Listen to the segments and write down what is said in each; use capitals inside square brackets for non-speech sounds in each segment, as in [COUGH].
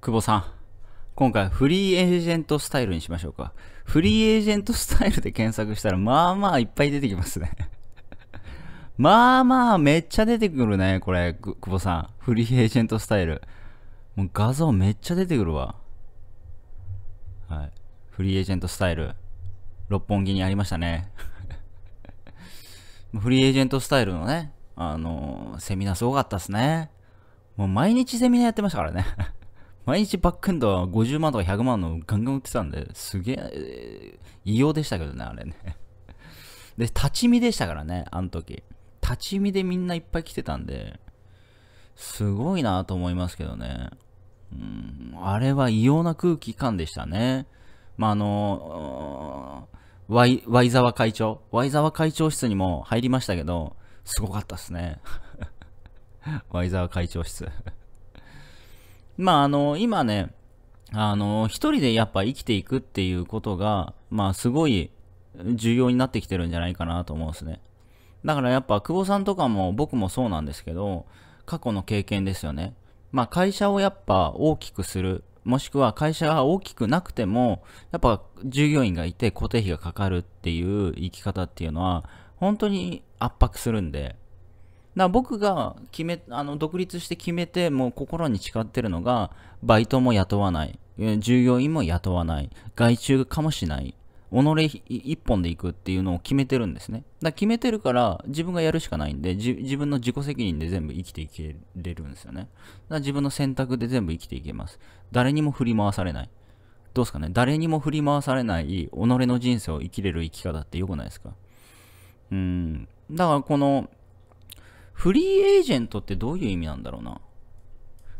久保さん。今回フリーエージェントスタイルにしましょうか。フリーエージェントスタイルで検索したら、まあまあいっぱい出てきますねまあまあめっちゃ出てくるね、これ、久保さん。フリーエージェントスタイル。もう画像めっちゃ出てくるわ。はい。フリーエージェントスタイル。六本木にありましたね [LAUGHS] フリーエージェントスタイルのね、あのー、セミナーすごかったっすね。もう毎日セミナーやってましたからね毎日バックエンドは50万とか100万のガンガン売ってたんで、すげえ、異様でしたけどね、あれね。で、立ち見でしたからね、あの時。立ち見でみんないっぱい来てたんで、すごいなと思いますけどね。うん、あれは異様な空気感でしたね。まあ、あの、ワイ、ワイザワ会長、ワイザワ会長室にも入りましたけど、すごかったっすね。ワイザワ会長室まあ、あの、今ね、あの、一人でやっぱ生きていくっていうことが、まあ、すごい重要になってきてるんじゃないかなと思うんですね。だからやっぱ、久保さんとかも僕もそうなんですけど、過去の経験ですよね。まあ、会社をやっぱ大きくする。もしくは会社が大きくなくても、やっぱ従業員がいて固定費がかかるっていう生き方っていうのは、本当に圧迫するんで、だ僕が決めあの独立して決めてもう心に誓ってるのがバイトも雇わない従業員も雇わない外注かもしない己一本で行くっていうのを決めてるんですねだ決めてるから自分がやるしかないんで自分の自己責任で全部生きていけれるんですよねだ自分の選択で全部生きていけます誰にも振り回されないどうですかね誰にも振り回されない己の人生を生きれる生き方って良くないですかうんだからこのフリーエージェントってどういう意味なんだろうな。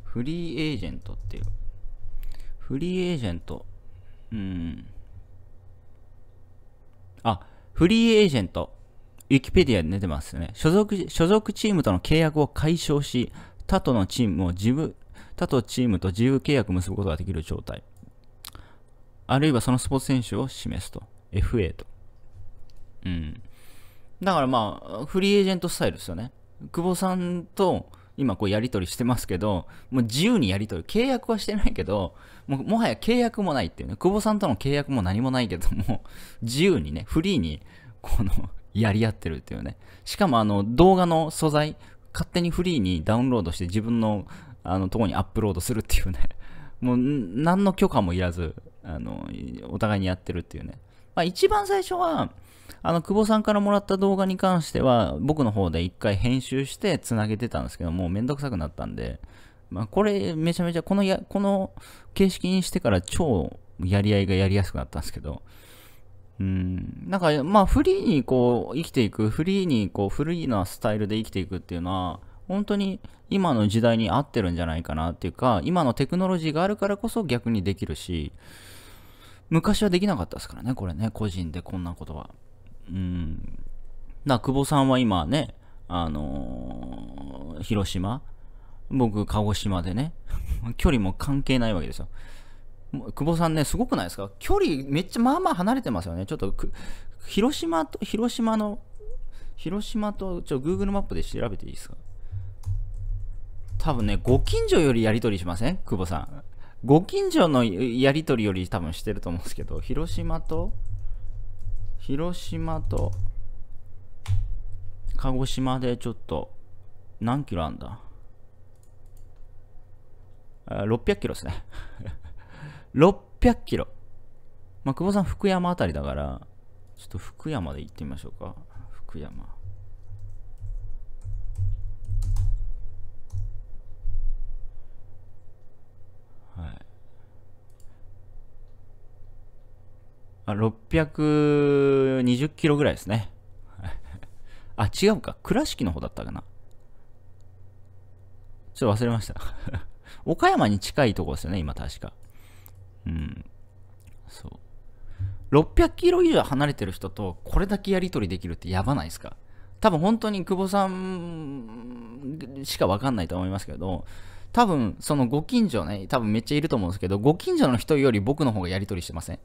フリーエージェントっていう。フリーエージェント。うん。あ、フリーエージェント。ウィキペディアで出てますよね。所属、所属チームとの契約を解消し、他とのチームを自分、他とチームと自由契約を結ぶことができる状態。あるいはそのスポーツ選手を示すと。FA と。うん。だからまあ、フリーエージェントスタイルですよね。久保さんと今こうやり取りしてますけど、もう自由にやり取り、契約はしてないけど、ももはや契約もないっていうね、久保さんとの契約も何もないけども、自由にね、フリーに、このやり合ってるっていうね。しかもあの、動画の素材、勝手にフリーにダウンロードして自分の、あの、とこにアップロードするっていうね。もう、何の許可もいらず、あの、お互いにやってるっていうね。まあ、一番最初は、あの、久保さんからもらった動画に関しては、僕の方で一回編集して繋げてたんですけど、もうめんどくさくなったんで、まあ、これ、めちゃめちゃ、このや、この形式にしてから超やり合いがやりやすくなったんですけど、うん、なんか、まあ、フリーにこう、生きていく、フリーにこう、フリーなスタイルで生きていくっていうのは、本当に今の時代に合ってるんじゃないかなっていうか、今のテクノロジーがあるからこそ逆にできるし、昔はできなかったですからね、これね、個人でこんなことは。うん。だ久保さんは今ね、あのー、広島、僕、鹿児島でね、[LAUGHS] 距離も関係ないわけですよ。久保さんね、すごくないですか距離、めっちゃまあまあ離れてますよね。ちょっと広島と、広島の、広島と、ちょ、Google マップで調べていいですか多分ね、ご近所よりやり取りしません久保さん。ご近所のやり取りより多分してると思うんですけど、広島と、広島と鹿児島でちょっと何キロあんだ600キロですね600 [LAUGHS] キロまあ久保さん福山あたりだからちょっと福山で行ってみましょうか福山620キロぐらいですね。[LAUGHS] あ、違うか。倉敷の方だったかな。ちょっと忘れました [LAUGHS] 岡山に近いとこですよね、今確か。うん。そう。600キロ以上離れてる人とこれだけやり取りできるってやばないですか多分本当に久保さんしかわかんないと思いますけど、多分そのご近所ね、多分めっちゃいると思うんですけど、ご近所の人より僕の方がやり取りしてません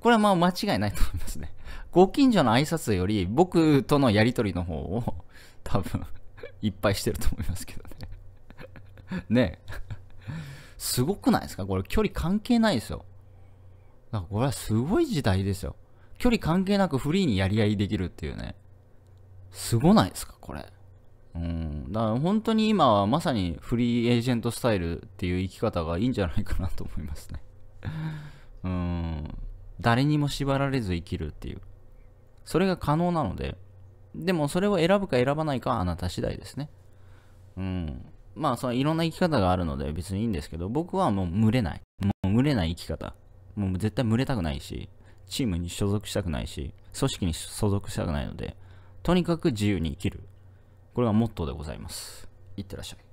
これはまあ間違いないと思いますね。[LAUGHS] ご近所の挨拶より僕とのやりとりの方を多分 [LAUGHS] いっぱいしてると思いますけどね。[LAUGHS] ねえ。すごくないですかこれ距離関係ないですよ。だからこれはすごい時代ですよ。距離関係なくフリーにやり合いできるっていうね。すごないですかこれ。うん。だから本当に今はまさにフリーエージェントスタイルっていう生き方がいいんじゃないかなと思いますね。うん。誰にも縛られず生きるっていう。それが可能なので、でもそれを選ぶか選ばないかはあなた次第ですね。うん。まあ、そのいろんな生き方があるので別にいいんですけど、僕はもう群れない。もう群れない生き方。もう絶対群れたくないし、チームに所属したくないし、組織に所属したくないので、とにかく自由に生きる。これがモットーでございます。いってらっしゃい。